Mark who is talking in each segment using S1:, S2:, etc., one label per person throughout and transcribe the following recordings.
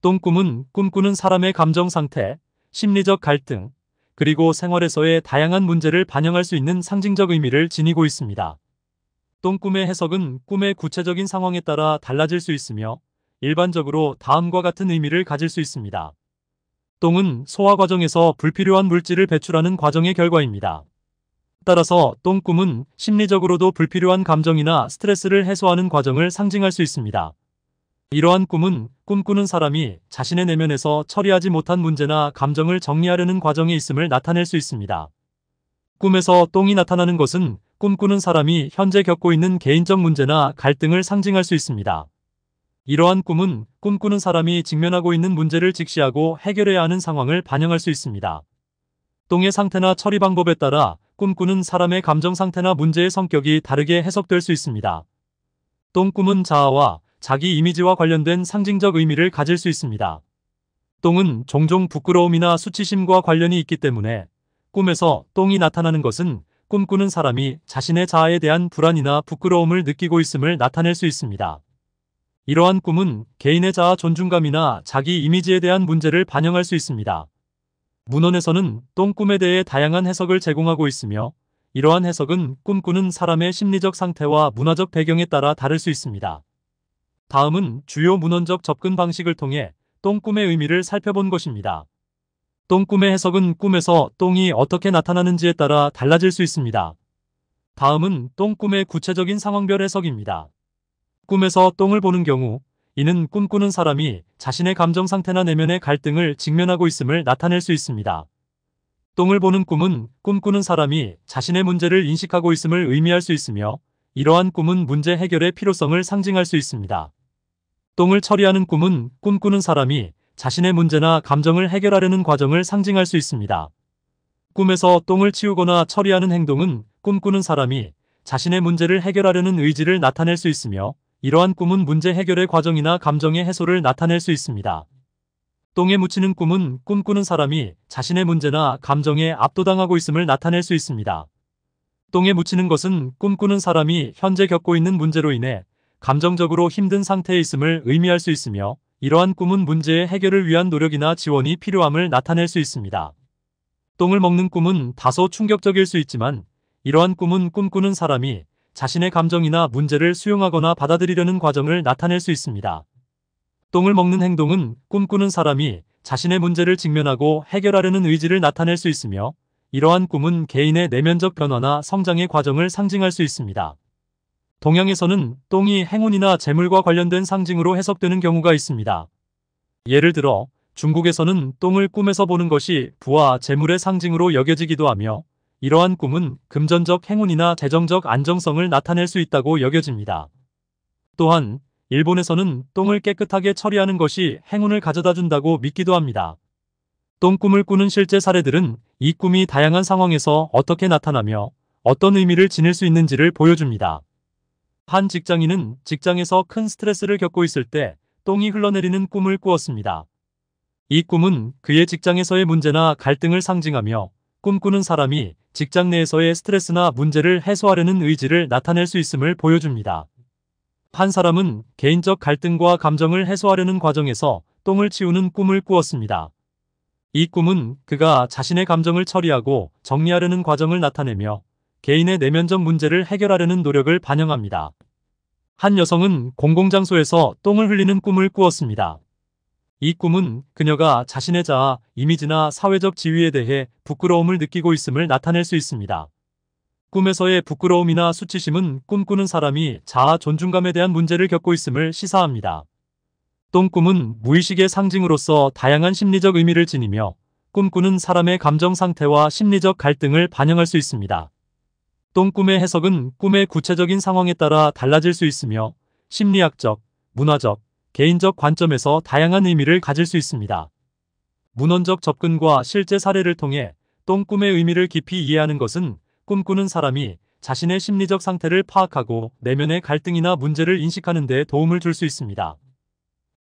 S1: 똥꿈은 꿈꾸는 사람의 감정 상태, 심리적 갈등, 그리고 생활에서의 다양한 문제를 반영할 수 있는 상징적 의미를 지니고 있습니다. 똥꿈의 해석은 꿈의 구체적인 상황에 따라 달라질 수 있으며 일반적으로 다음과 같은 의미를 가질 수 있습니다. 똥은 소화 과정에서 불필요한 물질을 배출하는 과정의 결과입니다. 따라서 똥꿈은 심리적으로도 불필요한 감정이나 스트레스를 해소하는 과정을 상징할 수 있습니다. 이러한 꿈은 꿈꾸는 사람이 자신의 내면에서 처리하지 못한 문제나 감정을 정리하려는 과정에 있음을 나타낼 수 있습니다. 꿈에서 똥이 나타나는 것은 꿈꾸는 사람이 현재 겪고 있는 개인적 문제나 갈등을 상징할 수 있습니다. 이러한 꿈은 꿈꾸는 사람이 직면하고 있는 문제를 직시하고 해결해야 하는 상황을 반영할 수 있습니다. 똥의 상태나 처리 방법에 따라 꿈꾸는 사람의 감정 상태나 문제의 성격이 다르게 해석될 수 있습니다. 똥꿈은 자아와 자기 이미지와 관련된 상징적 의미를 가질 수 있습니다. 똥은 종종 부끄러움이나 수치심과 관련이 있기 때문에 꿈에서 똥이 나타나는 것은 꿈꾸는 사람이 자신의 자아에 대한 불안이나 부끄러움을 느끼고 있음을 나타낼 수 있습니다. 이러한 꿈은 개인의 자아 존중감이나 자기 이미지에 대한 문제를 반영할 수 있습니다. 문헌에서는 똥꿈에 대해 다양한 해석을 제공하고 있으며 이러한 해석은 꿈꾸는 사람의 심리적 상태와 문화적 배경에 따라 다를 수 있습니다. 다음은 주요 문헌적 접근 방식을 통해 똥꿈의 의미를 살펴본 것입니다. 똥꿈의 해석은 꿈에서 똥이 어떻게 나타나는지에 따라 달라질 수 있습니다. 다음은 똥꿈의 구체적인 상황별 해석입니다. 꿈에서 똥을 보는 경우 이는 꿈꾸는 사람이 자신의 감정 상태나 내면의 갈등을 직면하고 있음을 나타낼 수 있습니다. 똥을 보는 꿈은 꿈꾸는 사람이 자신의 문제를 인식하고 있음을 의미할 수 있으며 이러한 꿈은 문제 해결의 필요성을 상징할 수 있습니다. 똥을 처리하는 꿈은 꿈꾸는 사람이 자신의 문제나 감정을 해결하려는 과정을 상징할 수 있습니다. 꿈에서 똥을 치우거나 처리하는 행동은 꿈꾸는 사람이 자신의 문제를 해결하려는 의지를 나타낼 수 있으며 이러한 꿈은 문제 해결의 과정이나 감정의 해소를 나타낼 수 있습니다. 똥에 묻히는 꿈은 꿈꾸는 사람이 자신의 문제나 감정에 압도당하고 있음을 나타낼 수 있습니다. 똥에 묻히는 것은 꿈꾸는 사람이 현재 겪고 있는 문제로 인해 감정적으로 힘든 상태에 있음을 의미할 수 있으며 이러한 꿈은 문제의 해결을 위한 노력이나 지원이 필요함을 나타낼 수 있습니다. 똥을 먹는 꿈은 다소 충격적일 수 있지만 이러한 꿈은 꿈꾸는 사람이 자신의 감정이나 문제를 수용하거나 받아들이려는 과정을 나타낼 수 있습니다. 똥을 먹는 행동은 꿈꾸는 사람이 자신의 문제를 직면하고 해결하려는 의지를 나타낼 수 있으며 이러한 꿈은 개인의 내면적 변화나 성장의 과정을 상징할 수 있습니다. 동양에서는 똥이 행운이나 재물과 관련된 상징으로 해석되는 경우가 있습니다. 예를 들어 중국에서는 똥을 꿈에서 보는 것이 부와 재물의 상징으로 여겨지기도 하며 이러한 꿈은 금전적 행운이나 재정적 안정성을 나타낼 수 있다고 여겨집니다. 또한 일본에서는 똥을 깨끗하게 처리하는 것이 행운을 가져다 준다고 믿기도 합니다. 똥꿈을 꾸는 실제 사례들은 이 꿈이 다양한 상황에서 어떻게 나타나며 어떤 의미를 지닐 수 있는지를 보여줍니다. 한 직장인은 직장에서 큰 스트레스를 겪고 있을 때 똥이 흘러내리는 꿈을 꾸었습니다. 이 꿈은 그의 직장에서의 문제나 갈등을 상징하며 꿈꾸는 사람이 직장 내에서의 스트레스나 문제를 해소하려는 의지를 나타낼 수 있음을 보여줍니다. 한 사람은 개인적 갈등과 감정을 해소하려는 과정에서 똥을 치우는 꿈을 꾸었습니다. 이 꿈은 그가 자신의 감정을 처리하고 정리하려는 과정을 나타내며 개인의 내면적 문제를 해결하려는 노력을 반영합니다. 한 여성은 공공장소에서 똥을 흘리는 꿈을 꾸었습니다. 이 꿈은 그녀가 자신의 자아, 이미지나 사회적 지위에 대해 부끄러움을 느끼고 있음을 나타낼 수 있습니다. 꿈에서의 부끄러움이나 수치심은 꿈꾸는 사람이 자아 존중감에 대한 문제를 겪고 있음을 시사합니다. 똥꿈은 무의식의 상징으로서 다양한 심리적 의미를 지니며 꿈꾸는 사람의 감정 상태와 심리적 갈등을 반영할 수 있습니다. 똥꿈의 해석은 꿈의 구체적인 상황에 따라 달라질 수 있으며 심리학적, 문화적, 개인적 관점에서 다양한 의미를 가질 수 있습니다. 문헌적 접근과 실제 사례를 통해 똥꿈의 의미를 깊이 이해하는 것은 꿈꾸는 사람이 자신의 심리적 상태를 파악하고 내면의 갈등이나 문제를 인식하는 데 도움을 줄 수 있습니다.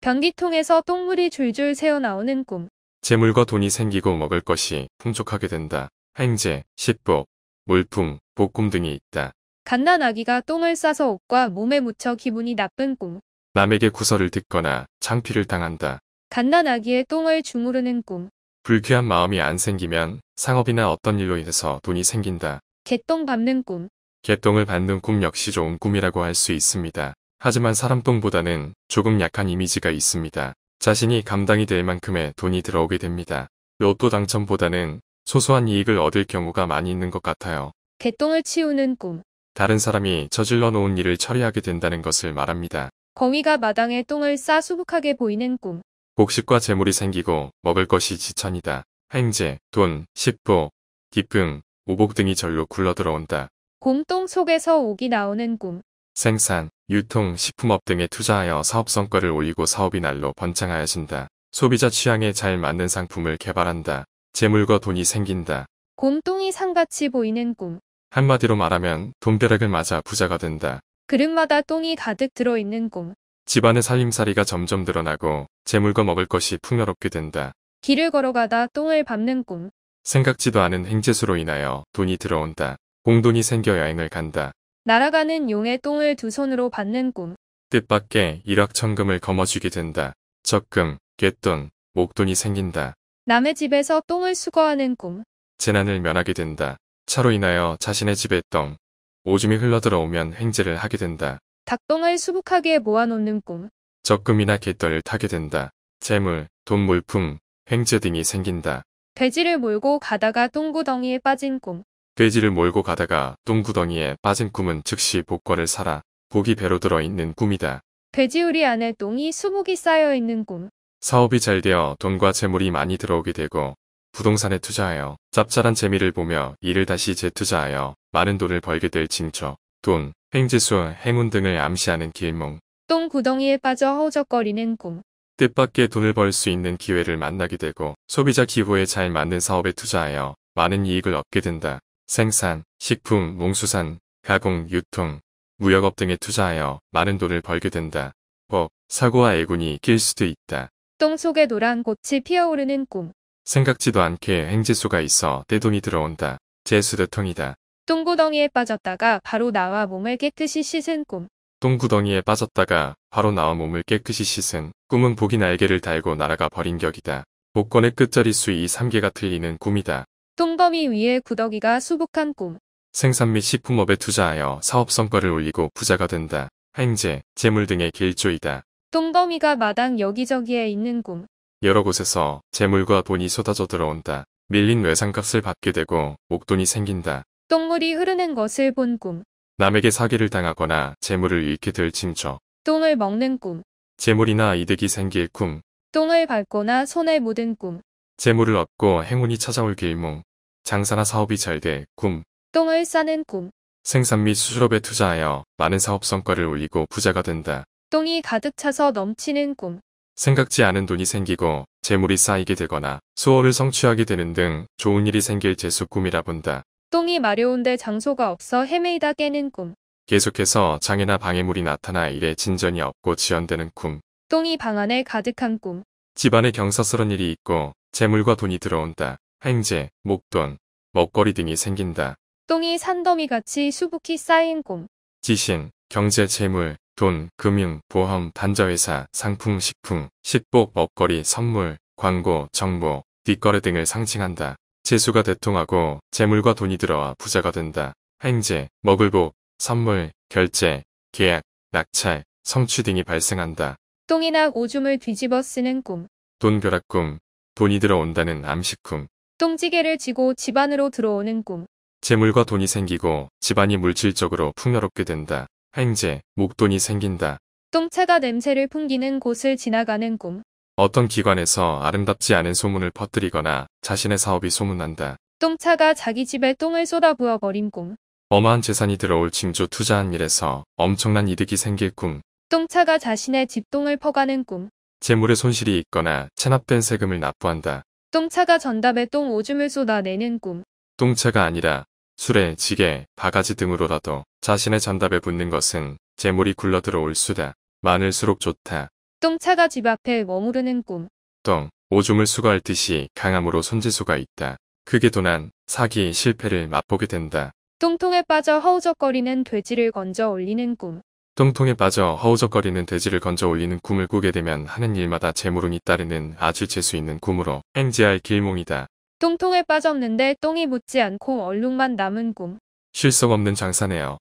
S2: 변기통에서 똥물이 줄줄 새어나오는 꿈
S3: 재물과 돈이 생기고 먹을 것이 풍족하게 된다. 행제, 식복, 물품, 볶음 등이 있다.
S2: 갓난아기가 똥을 싸서 옷과 몸에 묻혀 기분이 나쁜 꿈.
S3: 남에게 구설을 듣거나 창피를 당한다.
S2: 갓난아기의 똥을 주무르는 꿈.
S3: 불쾌한 마음이 안 생기면 상업이나 어떤 일로 인해서 돈이 생긴다.
S2: 개똥 밟는 꿈.
S3: 개똥을 밟는꿈 역시 좋은 꿈이라고 할 수 있습니다. 하지만 사람 똥보다는 조금 약한 이미지가 있습니다. 자신이 감당이 될 만큼의 돈이 들어오게 됩니다. 로또 당첨보다는 소소한 이익을 얻을 경우가 많이 있는 것 같아요.
S2: 개똥을 치우는 꿈.
S3: 다른 사람이 저질러 놓은 일을 처리하게 된다는 것을 말합니다.
S2: 거위가 마당에 똥을 싸 수북하게 보이는 꿈.
S3: 곡식과 재물이 생기고 먹을 것이 지천이다. 횡재, 돈, 식보, 기쁨, 오복 등이 절로 굴러들어온다.
S2: 곰똥 속에서 옥이 나오는 꿈.
S3: 생산, 유통, 식품업 등에 투자하여 사업 성과를 올리고 사업이 날로 번창하여진다. 소비자 취향에 잘 맞는 상품을 개발한다. 재물과 돈이 생긴다.
S2: 곰똥이 상같이 보이는 꿈.
S3: 한마디로 말하면 돈벼락을 맞아 부자가 된다.
S2: 그릇마다 똥이 가득 들어있는 꿈.
S3: 집안의 살림살이가 점점 늘어나고 재물과 먹을 것이 풍요롭게 된다.
S2: 길을 걸어가다 똥을 밟는 꿈.
S3: 생각지도 않은 행재수로 인하여 돈이 들어온다. 공돈이 생겨 여행을 간다.
S2: 날아가는 용의 똥을 두 손으로 받는 꿈.
S3: 뜻밖의 일확천금을 거머쥐게 된다. 적금, 갯돈, 목돈이 생긴다.
S2: 남의 집에서 똥을 수거하는 꿈.
S3: 재난을 면하게 된다. 차로 인하여 자신의 집에 똥, 오줌이 흘러들어오면 행재를 하게 된다.
S2: 닭똥을 수북하게 모아놓는 꿈.
S3: 적금이나 갯떨을 타게 된다. 재물, 돈 물품, 행재 등이 생긴다.
S2: 돼지를 몰고 가다가 똥구덩이에 빠진 꿈.
S3: 돼지를 몰고 가다가 똥구덩이에 빠진 꿈은 즉시 복권을 사라. 복이 배로 들어있는 꿈이다.
S2: 돼지우리 안에 똥이 수북이 쌓여있는 꿈.
S3: 사업이 잘 되어 돈과 재물이 많이 들어오게 되고 부동산에 투자하여 짭짤한 재미를 보며 이를 다시 재투자하여 많은 돈을 벌게 될 징조, 돈, 횡지수, 행운 등을 암시하는 길몽.
S2: 똥 구덩이에 빠져 허우적거리는 꿈.
S3: 뜻밖의 돈을 벌 수 있는 기회를 만나게 되고 소비자 기호에 잘 맞는 사업에 투자하여 많은 이익을 얻게 된다. 생산, 식품, 몽수산 가공, 유통, 무역업 등에 투자하여 많은 돈을 벌게 된다. 법, 사고와 애군이 낄 수도 있다.
S2: 똥 속에 노란 꽃이 피어오르는 꿈.
S3: 생각지도 않게 행지수가 있어 떼 돈이 들어온다. 재수대통이다
S2: 똥구덩이에 빠졌다가 바로 나와 몸을 깨끗이 씻은 꿈.
S3: 똥구덩이에 빠졌다가 바로 나와 몸을 깨끗이 씻은 꿈은 복이 날개를 달고 날아가 버린 격이다. 복권의 끝자리 수이 3개가 틀리는 꿈이다.
S2: 똥범이 위에 구더기가 수북한 꿈.
S3: 생산 및 식품업에 투자하여 사업 성과를 올리고 부자가 된다. 행제, 재물 등의 길조이다.
S2: 똥덩미가 마당 여기저기에 있는 꿈.
S3: 여러 곳에서 재물과 돈이 쏟아져 들어온다. 밀린 외상값을 받게 되고 목돈이 생긴다.
S2: 똥물이 흐르는 것을 본 꿈.
S3: 남에게 사기를 당하거나 재물을 잃게 될 징조.
S2: 똥을 먹는 꿈.
S3: 재물이나 이득이 생길 꿈.
S2: 똥을 밟거나 손에 묻은 꿈.
S3: 재물을 얻고 행운이 찾아올 길몽. 장사나 사업이 잘 돼 꿈.
S2: 똥을 싸는 꿈.
S3: 생산 및 수출업에 투자하여 많은 사업 성과를 올리고 부자가 된다.
S2: 똥이 가득 차서 넘치는 꿈.
S3: 생각지 않은 돈이 생기고 재물이 쌓이게 되거나 수호를 성취하게 되는 등 좋은 일이 생길 재수 꿈이라 본다.
S2: 똥이 마려운데 장소가 없어 헤매이다 깨는 꿈.
S3: 계속해서 장애나 방해물이 나타나 일에 진전이 없고 지연되는 꿈.
S2: 똥이 방 안에 가득한 꿈.
S3: 집안에 경사스런 일이 있고 재물과 돈이 들어온다. 행제, 목돈, 먹거리 등이 생긴다.
S2: 똥이 산더미같이 수북히 쌓인 꿈.
S3: 지신, 경제, 재물, 돈, 금융, 보험, 단자회사 상품, 식품, 식복, 먹거리, 선물, 광고, 정보, 뒷거래 등을 상징한다. 재수가 대통하고 재물과 돈이 들어와 부자가 된다. 행제, 먹을복, 선물, 결제, 계약, 낙찰, 성취 등이 발생한다.
S2: 똥이나 오줌을 뒤집어 쓰는 꿈.
S3: 돈벼락꿈, 돈이 들어온다는 암시꿈.
S2: 똥지개를 쥐고 집안으로 들어오는 꿈.
S3: 재물과 돈이 생기고 집안이 물질적으로 풍요롭게 된다. 행제, 목돈이 생긴다.
S2: 똥차가 냄새를 풍기는 곳을 지나가는 꿈.
S3: 어떤 기관에서 아름답지 않은 소문을 퍼뜨리거나 자신의 사업이 소문난다.
S2: 똥차가 자기 집에 똥을 쏟아부어 버린 꿈.
S3: 어마한 재산이 들어올 징조 투자한 일에서 엄청난 이득이 생길 꿈.
S2: 똥차가 자신의 집똥을 퍼가는 꿈.
S3: 재물의 손실이 있거나 체납된 세금을 납부한다.
S2: 똥차가 전담에 똥 오줌을 쏟아내는 꿈.
S3: 똥차가 아니라 술에, 지게, 바가지 등으로라도 자신의 잔답에 붙는 것은 재물이 굴러들어올 수다. 많을수록 좋다.
S2: 똥차가 집 앞에 머무르는 꿈.
S3: 똥, 오줌을 수거할 듯이 강함으로 손질수가 있다. 그게 도난, 사기, 실패를 맛보게 된다.
S2: 똥통에 빠져 허우적거리는 돼지를 건져 올리는 꿈.
S3: 똥통에 빠져 허우적거리는 돼지를 건져 올리는 꿈을 꾸게 되면 하는 일마다 재물운이 따르는 아주 재수 있는 꿈으로 행지할 길몽이다.
S2: 똥통에 빠졌는데 똥이 묻지 않고 얼룩만 남은 꿈.
S3: 실속 없는 장사네요.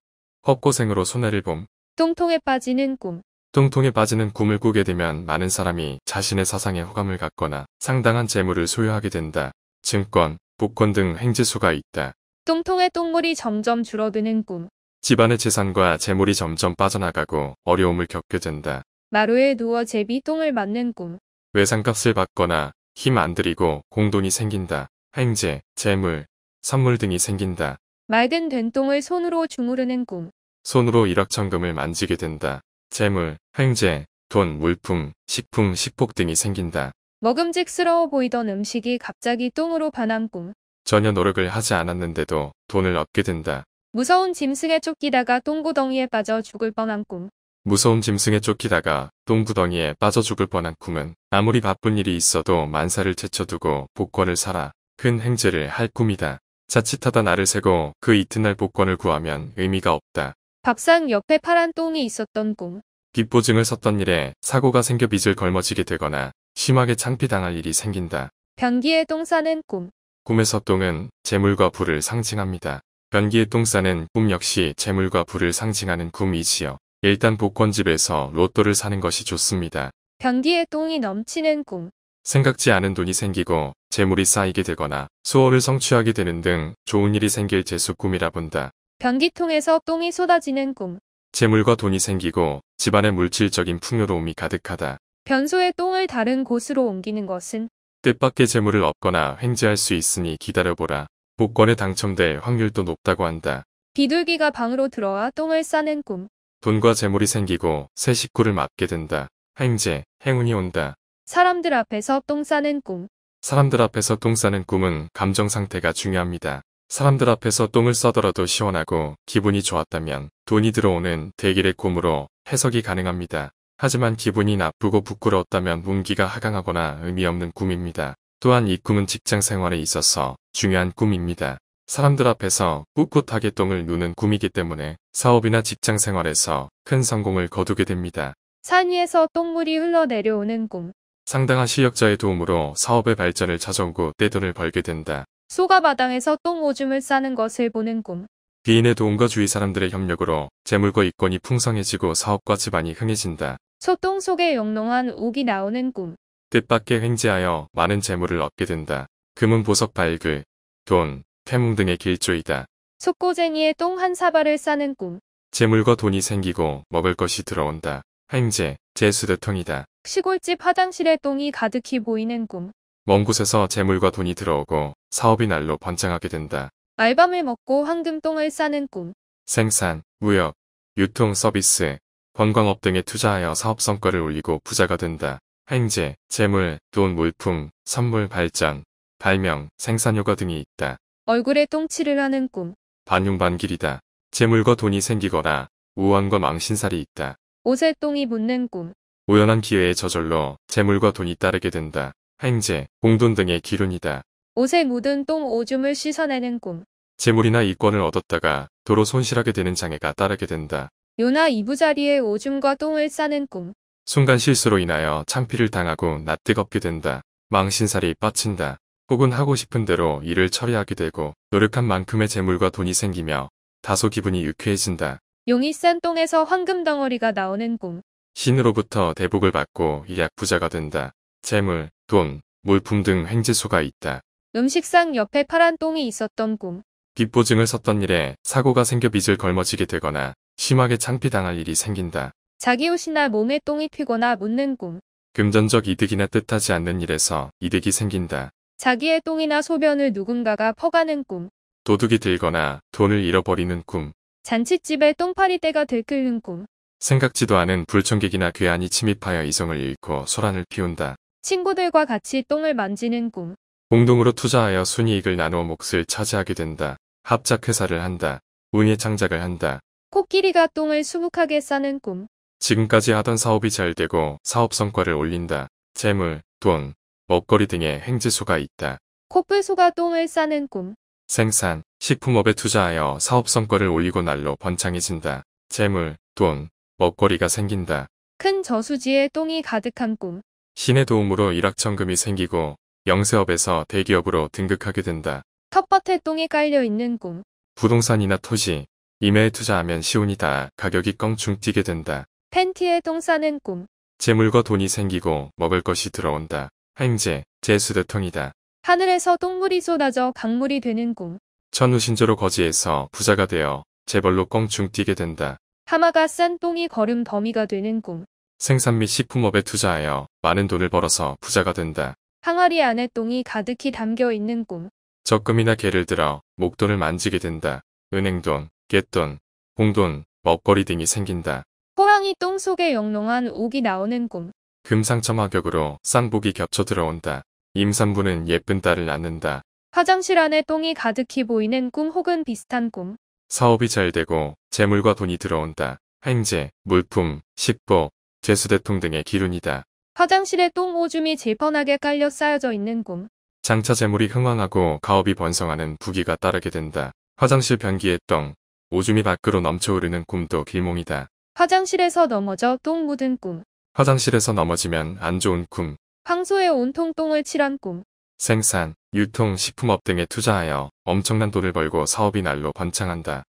S3: 헛고생으로 손해를 봄.
S2: 똥통에 빠지는 꿈.
S3: 똥통에 빠지는 꿈을 꾸게 되면 많은 사람이 자신의 사상에 호감을 갖거나 상당한 재물을 소유하게 된다. 증권, 복권 등 행지수가 있다.
S2: 똥통에 똥물이 점점 줄어드는 꿈.
S3: 집안의 재산과 재물이 점점 빠져나가고 어려움을 겪게 된다.
S2: 마루에 누워 제비 똥을 맞는 꿈.
S3: 외상값을 받거나 힘 안 들이고 공돈이 생긴다. 행재, 재물, 선물 등이 생긴다.
S2: 맑은 된똥을 손으로 주무르는 꿈.
S3: 손으로 일확천금을 만지게 된다. 재물, 횡재, 돈, 물품, 식품, 식복 등이 생긴다.
S2: 먹음직스러워 보이던 음식이 갑자기 똥으로 반한 꿈.
S3: 전혀 노력을 하지 않았는데도 돈을 얻게 된다.
S2: 무서운 짐승에 쫓기다가 똥구덩이에 빠져 죽을 뻔한 꿈.
S3: 무서운 짐승에 쫓기다가 똥구덩이에 빠져 죽을 뻔한 꿈은 아무리 바쁜 일이 있어도 만사를 제쳐두고 복권을 사라. 큰 행제를 할 꿈이다. 자칫하다 나를 세고 그 이튿날 복권을 구하면 의미가 없다.
S2: 밥상 옆에 파란 똥이 있었던 꿈.
S3: 빚보증을 썼던 일에 사고가 생겨 빚을 걸머지게 되거나 심하게 창피당할 일이 생긴다.
S2: 변기에 똥 싸는 꿈.
S3: 꿈에서 똥은 재물과 부를 상징합니다. 변기에 똥 싸는 꿈 역시 재물과 부를 상징하는 꿈이지요. 일단 복권집에서 로또를 사는 것이 좋습니다.
S2: 변기에 똥이 넘치는 꿈.
S3: 생각지 않은 돈이 생기고 재물이 쌓이게 되거나 수월를 성취하게 되는 등 좋은 일이 생길 재수 꿈이라 본다.
S2: 변기통에서 똥이 쏟아지는 꿈.
S3: 재물과 돈이 생기고 집안의 물질적인 풍요로움이 가득하다.
S2: 변소에 똥을 다른 곳으로 옮기는 것은
S3: 뜻밖의 재물을 얻거나 횡재할 수 있으니 기다려보라. 복권에 당첨될 확률도 높다고 한다.
S2: 비둘기가 방으로 들어와 똥을 싸는 꿈.
S3: 돈과 재물이 생기고 새 식구를 맡게 된다. 행재 행운이 온다.
S2: 사람들 앞에서 똥 싸는 꿈.
S3: 사람들 앞에서 똥 싸는 꿈은 감정 상태가 중요합니다. 사람들 앞에서 똥을 싸더라도 시원하고 기분이 좋았다면 돈이 들어오는 대길의 꿈으로 해석이 가능합니다. 하지만 기분이 나쁘고 부끄러웠다면 운기가 하강하거나 의미 없는 꿈입니다. 또한 이 꿈은 직장 생활에 있어서 중요한 꿈입니다. 사람들 앞에서 꿋꿋하게 똥을 누는 꿈이기 때문에 사업이나 직장 생활에서 큰 성공을 거두게 됩니다.
S2: 산 위에서 똥물이 흘러내려오는 꿈.
S3: 상당한 실력자의 도움으로 사업의 발전을 찾아오고 떼돈을 벌게 된다.
S2: 소가 바당에서똥 오줌을 싸는 것을 보는 꿈.
S3: 귀인의 도움과 주위 사람들의 협력으로 재물과 이권이 풍성해지고 사업과 집안이 흥해진다.
S2: 소똥 속에 영롱한 옥이 나오는 꿈.
S3: 뜻밖의 횡재하여 많은 재물을 얻게 된다. 금은 보석 발굴, 돈, 태몽 등의 길조이다.
S2: 속고쟁이의 똥 한 사발을 싸는 꿈.
S3: 재물과 돈이 생기고 먹을 것이 들어온다. 행제, 제수대통이다.
S2: 시골집 화장실에 똥이 가득히 보이는 꿈.
S3: 먼 곳에서 재물과 돈이 들어오고 사업이 날로 번창하게 된다.
S2: 알밤을 먹고 황금똥을 싸는 꿈.
S3: 생산, 무역, 유통 서비스, 관광업 등에 투자하여 사업 성과를 올리고 부자가 된다. 행제, 재물, 돈, 물품, 선물 발전, 발명, 생산 효과 등이 있다.
S2: 얼굴에 똥칠을 하는 꿈.
S3: 반용반길이다. 재물과 돈이 생기거나 우환과 망신살이 있다.
S2: 오에 똥이 붙는 꿈.
S3: 우연한 기회의 저절로 재물과 돈이 따르게 된다. 행제, 공돈 등의 기운이다
S2: 옷에 묻은 똥 오줌을 씻어내는 꿈.
S3: 재물이나 이권을 얻었다가 도로 손실하게 되는 장애가 따르게 된다.
S2: 요나 이부자리에 오줌과 똥을 싸는 꿈.
S3: 순간 실수로 인하여 창피를 당하고 낯뜨겁게 된다. 망신살이 빠친다. 혹은 하고 싶은 대로 일을 처리하게 되고 노력한 만큼의 재물과 돈이 생기며 다소 기분이 유쾌해진다.
S2: 용이 싼 똥에서 황금 덩어리가 나오는 꿈.
S3: 신으로부터 대복을 받고 이 약부자가 된다. 재물, 돈, 물품 등 횡재수가 있다.
S2: 음식상 옆에 파란 똥이 있었던 꿈.
S3: 빚보증을 썼던 일에 사고가 생겨 빚을 걸머지게 되거나 심하게 창피당할 일이 생긴다.
S2: 자기 옷이나 몸에 똥이 피거나 묻는 꿈.
S3: 금전적 이득이나 뜻하지 않는 일에서 이득이 생긴다.
S2: 자기의 똥이나 소변을 누군가가 퍼가는 꿈.
S3: 도둑이 들거나 돈을 잃어버리는 꿈.
S2: 잔칫집에 똥파리떼가 들끓는 꿈.
S3: 생각지도 않은 불청객이나 괴한이 침입하여 이성을 잃고 소란을 피운다.
S2: 친구들과 같이 똥을 만지는 꿈.
S3: 공동으로 투자하여 순이익을 나누어 몫을 차지하게 된다. 합작회사를 한다. 운의 창작을 한다.
S2: 코끼리가 똥을 수북하게 싸는 꿈.
S3: 지금까지 하던 사업이 잘 되고 사업 성과를 올린다. 재물, 돈, 먹거리 등의 행지수가 있다.
S2: 코뿔소가 똥을 싸는 꿈.
S3: 생산, 식품업에 투자하여 사업 성과를 올리고 날로 번창해진다. 재물, 돈, 먹거리가 생긴다.
S2: 큰 저수지에 똥이 가득한 꿈.
S3: 신의 도움으로 일확천금이 생기고 영세업에서 대기업으로 등극하게 된다.
S2: 텃밭에 똥이 깔려있는 꿈.
S3: 부동산이나 토지, 임해에 투자하면 시운이다. 가격이 껑충 뛰게 된다.
S2: 팬티에 똥 싸는 꿈.
S3: 재물과 돈이 생기고 먹을 것이 들어온다. 횡재, 재수대통이다.
S2: 하늘에서 똥물이 쏟아져 강물이 되는 꿈.
S3: 천우신조로 거지에서 부자가 되어 재벌로 껑충 뛰게 된다.
S2: 하마가 싼 똥이 걸음 범위가 되는 꿈.
S3: 생산 및 식품업에 투자하여 많은 돈을 벌어서 부자가 된다.
S2: 항아리 안에 똥이 가득히 담겨 있는 꿈.
S3: 적금이나 개를 들어 목돈을 만지게 된다. 은행돈, 갯돈, 공돈, 먹거리 등이 생긴다.
S2: 호랑이 똥 속에 영롱한 옥이 나오는 꿈.
S3: 금상첨화격으로 쌍복이 겹쳐 들어온다. 임산부는 예쁜 딸을 낳는다.
S2: 화장실 안에 똥이 가득히 보이는 꿈 혹은 비슷한 꿈.
S3: 사업이 잘 되고 재물과 돈이 들어온다. 행재 물품, 식보, 제수대통 등의 기운이다
S2: 화장실에 똥 오줌이 질펀하게 깔려 쌓여져 있는 꿈.
S3: 장차 재물이 흥황하고 가업이 번성하는 부귀가 따르게 된다. 화장실 변기에 똥, 오줌이 밖으로 넘쳐오르는 꿈도 길몽이다.
S2: 화장실에서 넘어져 똥 묻은 꿈.
S3: 화장실에서 넘어지면 안 좋은 꿈.
S2: 황소의 온통 똥을 칠한 꿈.
S3: 생산, 유통, 식품업 등에 투자하여 엄청난 돈을 벌고 사업이 날로 번창한다.